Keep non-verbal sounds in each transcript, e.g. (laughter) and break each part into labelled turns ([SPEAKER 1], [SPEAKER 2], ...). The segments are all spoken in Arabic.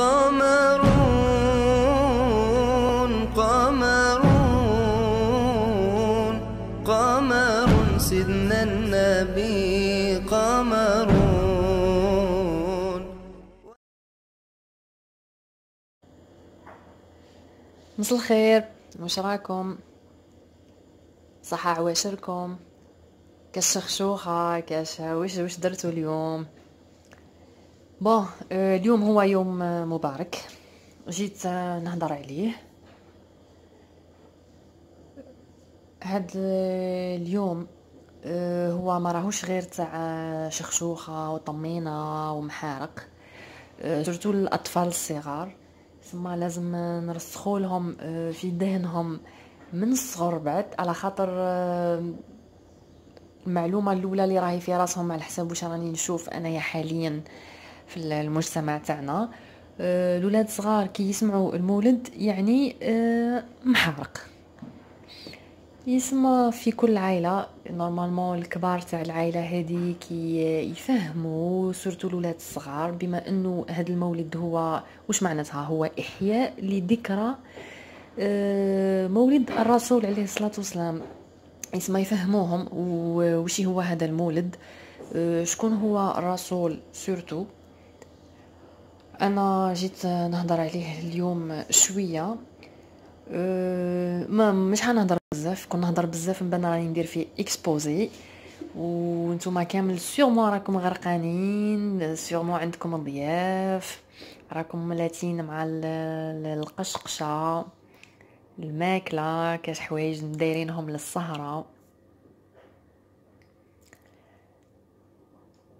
[SPEAKER 1] قمر قمر قمر سيدنا النبي قمر مساء الخير وش راكم صحة عواشركم كاش شخشوخه كاش وش وش درتوا اليوم بون euh, اليوم هو يوم آه، مبارك جيت آه، نهضر عليه هاد آه، اليوم هو ما راهوش غير تاع شخشوخه وطمينه ومحارق سورتو الاطفال الصغار ثم لازم نرسخو لهم في ذهنهم من الصغر بعد على خاطر المعلومه الاولى اللي راهي في راسهم على حساب واش راني نشوف انايا حاليا في المجتمع تاعنا آه، الولاد صغار كي يسمعوا المولد يعني آه، محارق يسمى في كل عائلة نورمالمون الكبار تاع العائلة هذه كي يفهموا سورتو الولاد الصغار بما انه هذا المولد هو وش معناتها هو احياء لذكرى آه، مولد الرسول عليه الصلاة والسلام يسمى يفهموهم وشي هو هذا المولد شكون هو الرسول سورتو انا جيت نهضر عليه اليوم شويه أه، ما مش حنهضر بزاف كون نهضر بزاف نبان راني ندير فيه اكسبوزي وانتم كامل سيغمون راكم غرقانين سيغمون عندكم ضياف راكم ملاتين مع القشقشه الماكله كاش حوايج دايرينهم للسهره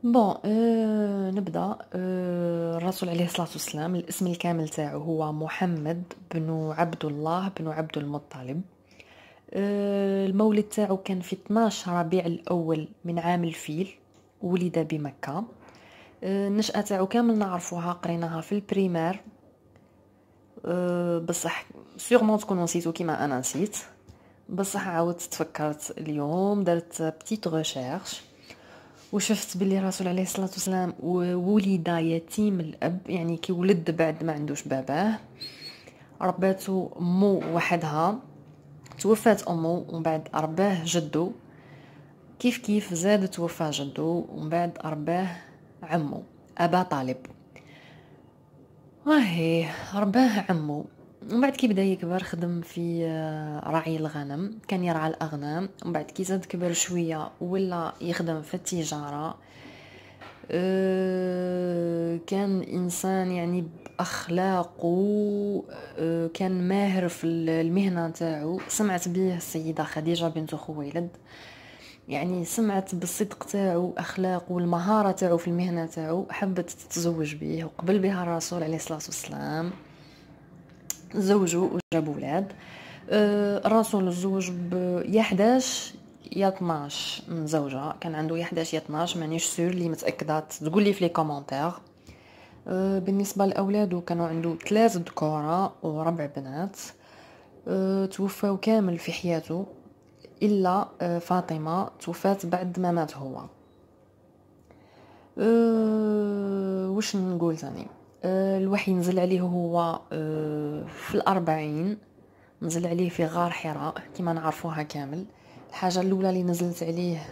[SPEAKER 1] بون أه نبدا أه الرسول عليه الصلاه والسلام الاسم الكامل تاعو هو محمد بن عبد الله بن عبد المطلب أه المولد تاعو كان في 12 ربيع الاول من عام الفيل ولد بمكه أه النشاه تاعو كامل نعرفوها قريناها في البريمير أه بصح سيغمون تكونوا نسيتو كيما انا نسيت بصح عاودت تفكرت اليوم درت بتيت ريشيرش وشفت بلي الرسول عليه الصلاه والسلام ولد يتيم الاب يعني كيولد بعد ما عندوش باباه رباتو مو وحدها توفات امه ومن بعد رباه جدو كيف كيف زاد توفى جدو ومن بعد رباه عمو ابا طالب وهي رباه عمو ومن بعد كي بدا يكبر خدم في آه، راعي الغنم كان يرعى الاغنام ومن بعد كي زاد كبر شويه ولا يخدم في التجاره آه، كان انسان يعني باخلاقه آه، كان ماهر في المهنه تاعو سمعت به السيده خديجه بنت خويلد يعني سمعت بالصدق تاعو اخلاقه والمهاره تاعو في المهنه تاعو حبت تتزوج به وقبل بها الرسول عليه الصلاه والسلام زوجوا وجابوا ولاد الرسول أه، الزوج ب 11 يا 12 مزوجة كان عنده 11 يا 12 مانيش سور لي متأكدة تقول لي في لي كومونتير أه، بالنسبة لأولاده كانوا عنده ثلاث ذكورة وربع بنات أه، توفاو كامل في حياته إلا فاطمة توفات بعد ما مات هو واش نقول ثاني آه، الوحي نزل عليه هو آه، في الأربعين نزل عليه في غار حراء كما نعرفوها كامل الحاجة الأولى اللي نزلت عليه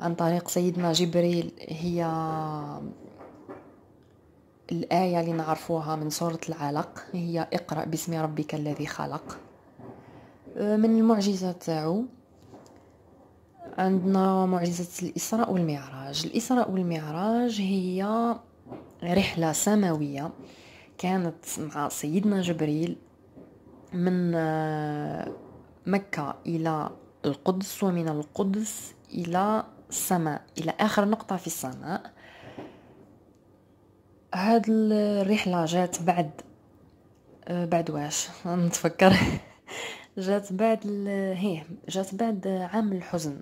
[SPEAKER 1] عن طريق سيدنا جبريل هي الآية اللي نعرفوها من سورة العلق هي اقرأ باسم ربك الذي خلق آه، من المعجزة تاعو عندنا معجزة الإسراء والمعراج الإسراء والمعراج هي رحلة سماوية كانت مع سيدنا جبريل من آه، مكة إلى القدس ومن القدس إلى السماء إلى آخر نقطة في السماء هاد الرحلة جات بعد آه، بعد واش (laughs) نتفكر جات بعد هي جات بعد عام الحزن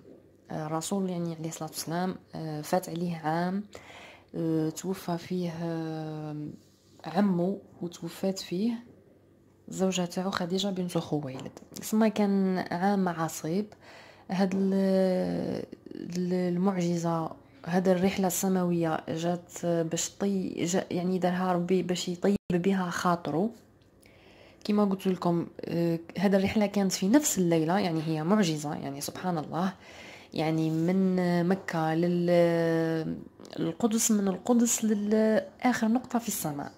[SPEAKER 1] الرسول آه، يعني عليه الصلاة والسلام فات عليه عام آه آه، توفى فيه آه، عمو وتوفات فيه الزوجة تاعو خديجة بنت خويلد سما كان عام عصيب هاد المعجزة هاد الرحلة السماوية جات باش طي يعني دارها ربي باش يطيب بها خاطرو كما قلت لكم آه، هاد الرحلة كانت في نفس الليلة يعني هي معجزة يعني سبحان الله يعني من مكة للقدس من القدس لآخر نقطة في السماء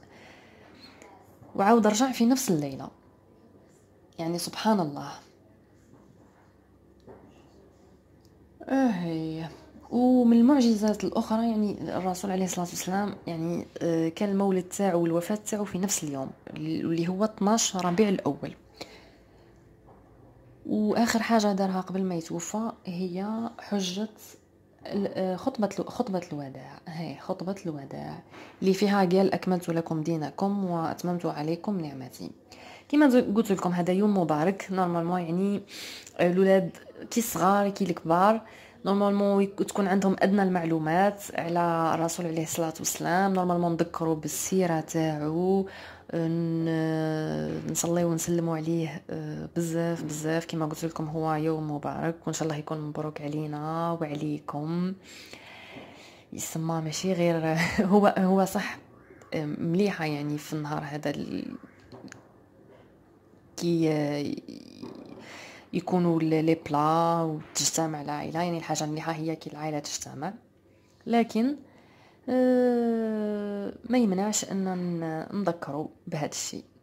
[SPEAKER 1] وعاود رجع في نفس الليلة يعني سبحان الله اهي ومن المعجزات الاخرى يعني الرسول عليه الصلاه والسلام يعني آه، كان المولد تاعو والوفاه تاعو في نفس اليوم اللي هو 12 ربيع الاول واخر حاجه دارها قبل ما يتوفى هي حجه آه، خطبة خطبة الوداع هي خطبة الوداع اللي فيها قال أكملت لكم دينكم وأتممت عليكم نعمتي كما قلت لكم هذا يوم مبارك نورمالمون يعني آه، الولاد كي صغار كي الكبار نورمالمون تكون عندهم ادنى المعلومات على الرسول عليه الصلاه والسلام نورمالمون نذكروا بالسيره تاعو نصلي ونسلموا عليه آه، بزاف بزاف كما قلت لكم هو يوم مبارك وان شاء الله يكون مبروك علينا وعليكم يسمى ماشي غير (laughs) هو هو صح مليحه يعني في النهار هذا كي آه، يكونوا لي بلا وتجتمع العائله يعني الحاجه المليحه هي كي العائله تجتمع لكن آه، ما يمنعش ان نذكروا بهذا الشيء